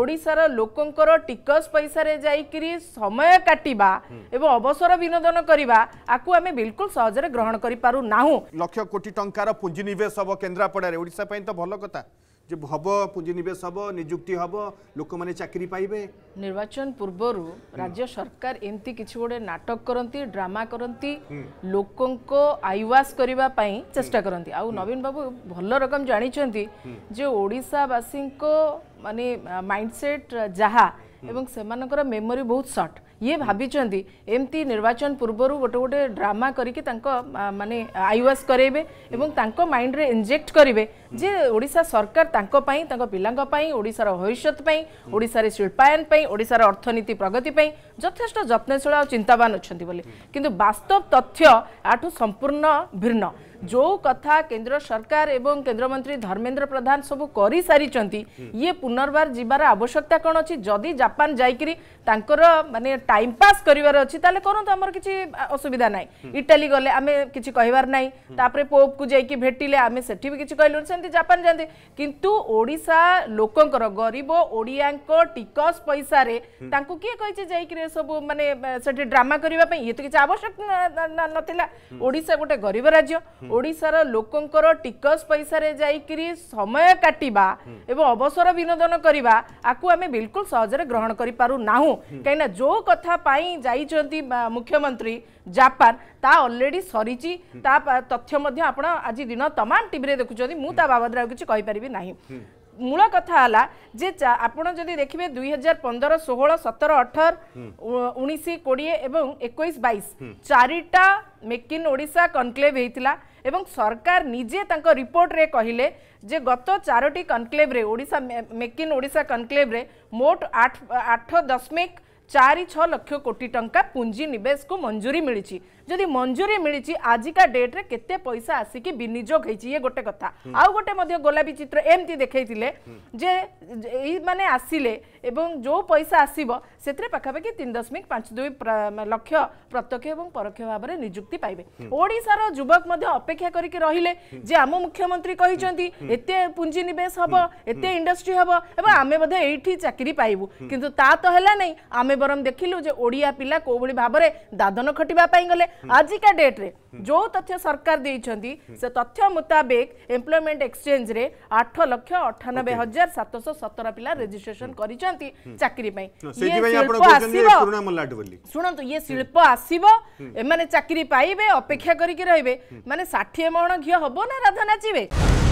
ଓଡ଼ିଶାର ଲୋକଙ୍କର ଟିକସ ପଇସାରେ ଯାଇକିରି ସମୟ କାଟିବା ଏବଂ ଅବସର ବିନୋଦନ କରିବା ଆକୁ ଆମେ ବିଲକୁଲ ସହଜରେ ଗ୍ରହଣ କରିପାରୁନାହୁଁ ଲକ୍ଷ କୋଟି ଟଙ୍କାର ପୁଞ୍ଜିନିବେଶ ହବ କେନ୍ଦ୍ରାପଡ଼ାରେ ଓଡ଼ିଶା ପାଇଁ ତ ଭଲ କଥା ଯେ ହବ ପୁଞ୍ଜିନିବେଶ ହବ ନିଯୁକ୍ତି ହବ ଲୋକମାନେ ଚାକିରି ପାଇବେ ନିର୍ବାଚନ ପୂର୍ବରୁ ରାଜ୍ୟ ସରକାର ଏମିତି କିଛି ଗୋଟେ ନାଟକ କରନ୍ତି ଡ୍ରାମା କରନ୍ତି ଲୋକଙ୍କ ଆଇୱାସ କରିବା ପାଇଁ ଚେଷ୍ଟା କରନ୍ତି ଆଉ ନବୀନ ବାବୁ ଭଲ ରକମ ଜାଣିଛନ୍ତି ଯେ ଓଡ଼ିଶାବାସୀଙ୍କ ମାନେ ମାଇଣ୍ଡସେଟ୍ ଯାହା ଏବଂ ସେମାନଙ୍କର ମେମୋରି ବହୁତ ସର୍ଟ ଇଏ ଭାବିଛନ୍ତି ଏମିତି ନିର୍ବାଚନ ପୂର୍ବରୁ ଗୋଟେ ଗୋଟେ ଡ୍ରାମା କରିକି ତାଙ୍କ ମାନେ ଆଇୱାସ୍ କରେଇବେ ଏବଂ ତାଙ୍କ ମାଇଣ୍ଡରେ ଇଞ୍ଜେକ୍ଟ କରିବେ जे ओडा सरकार पिलाशार भविष्यपाईशार शिल्पायन ओडार अर्थनीति प्रगति जथेष जत्नशील आ चिंतावान अच्छा कि बास्तव तथ्य आठ संपूर्ण भिन्न जो कथा केंद्र सरकार एवं मंत्री धर्मेन्द्र प्रधान सब कर सारी ये पुनर्वार जीवार आवश्यकता कौन अच्छी जदि जापान जाकर मान टाइम पास करार अच्छी तेल करमर असुविधा ना इटाली गले आम कि कहबार ना तापर पोप को जैक भेटिले आम से भी किसी कहलुन ଯାଉଛନ୍ତି ଜାପାନ ଯାଆନ୍ତି କିନ୍ତୁ ଓଡ଼ିଶା ଲୋକଙ୍କର ଗରିବ ଓଡ଼ିଆଙ୍କ ଟିକସ ପଇସାରେ ତାଙ୍କୁ କିଏ କହିଛି ଯାଇକିରି ସବୁ ମାନେ ସେଠି ଡ୍ରାମା କରିବା ପାଇଁ ଇଏ ତ କିଛି ଆବଶ୍ୟକ ନଥିଲା ଓଡ଼ିଶା ଗୋଟେ ଗରିବ ରାଜ୍ୟ ଓଡ଼ିଶାର ଲୋକଙ୍କର ଟିକସ ପଇସାରେ ଯାଇକିରି ସମୟ କାଟିବା ଏବଂ ଅବସର ବିନୋଦନ କରିବା ଆକୁ ଆମେ ବିଲକୁଲ ସହଜରେ ଗ୍ରହଣ କରିପାରୁ ନାହୁଁ କାହିଁକିନା ଯୋଉ କଥା ପାଇଁ ଯାଇଛନ୍ତି ମୁଖ୍ୟମନ୍ତ୍ରୀ ଜାପାନ ତା ଅଲରେଡି ସରିଛି ତା ତଥ୍ୟ ମଧ୍ୟ ଆପଣ ଆଜି ଦିନ ତମାମ ଟିଭିରେ ଦେଖୁଛନ୍ତି ମୁଁ ତା ବାବଦରେ ଆଉ କିଛି କହିପାରିବି ନାହିଁ মূল কথা হল যে আপনার যদি দেখবে দুই হাজার পনেরো ষোহল সতেরো অঠর উনিশ কোড়িয়ে এবং একুশ বাইশ চারিটা মেক ইন ওড়শা কনক্লেভ হয়েছিল এবং সরকার নিজে তাঁর রিপোর্টরে কহিলে যে গত চারোটি কনক্লেভ্রে ওড়শা মেক ইন ওড়শা কনক্লেভ্রে মোট আট আঠ দশমিক ଚାରି ଛଅ ଲକ୍ଷ କୋଟି ଟଙ୍କା ପୁଞ୍ଜି ନିବେଶକୁ ମଞ୍ଜୁରୀ ମିଳିଛି ଯଦି ମଞ୍ଜୁରୀ ମିଳିଛି ଆଜିକା ଡେଟ୍ରେ କେତେ ପଇସା ଆସିକି ବିନିଯୋଗ ହେଇଛି ଇଏ ଗୋଟେ କଥା ଆଉ ଗୋଟେ ମଧ୍ୟ ଗୋଲାପୀ ଚିତ୍ର ଏମିତି ଦେଖେଇଥିଲେ ଯେ ଏଇମାନେ ଆସିଲେ ଏବଂ ଯେଉଁ ପଇସା ଆସିବ ସେଥିରେ ପାଖାପାଖି ତିନି ଦଶମିକ ପାଞ୍ଚ ଦୁଇ ଲକ୍ଷ ପ୍ରତ୍ୟକ୍ଷ ଏବଂ ପରୋକ୍ଷ ଭାବରେ ନିଯୁକ୍ତି ପାଇବେ ଓଡ଼ିଶାର ଯୁବକ ମଧ୍ୟ ଅପେକ୍ଷା କରିକି ରହିଲେ ଯେ ଆମ ମୁଖ୍ୟମନ୍ତ୍ରୀ କହିଛନ୍ତି ଏତେ ପୁଞ୍ଜି ନିବେଶ ହେବ ଏତେ ଇଣ୍ଡଷ୍ଟ୍ରି ହେବ ଏବଂ ଆମେ ବୋଧେ ଏଇଠି ଚାକିରି ପାଇବୁ କିନ୍ତୁ ତା ତ ହେଲା ନାହିଁ ଆମେ বরং দেখিলু যে ওড়িয়া পিলা কোভাবে ভাবে দাদন খটিবা গলে আজিকা ডেট্রে যে তথ্য সরকার দিয়েছেন সে তথ্য মুতাবিক এমপ্লয়মেন্ট এক্সচেঞ্জরে আঠ লক্ষ অঠানবে হাজার সাতশহ সতর পিলা রেজিষ্ট্রেসন করেছেন চাকরি শুণতু ইয়ে শিল্প আসব এমানে চাকরি পাইবে অপেক্ষা করিকি রহবে মানে ষাঠিয়ে মহণ ঘিও হব না রাধা নাচিবে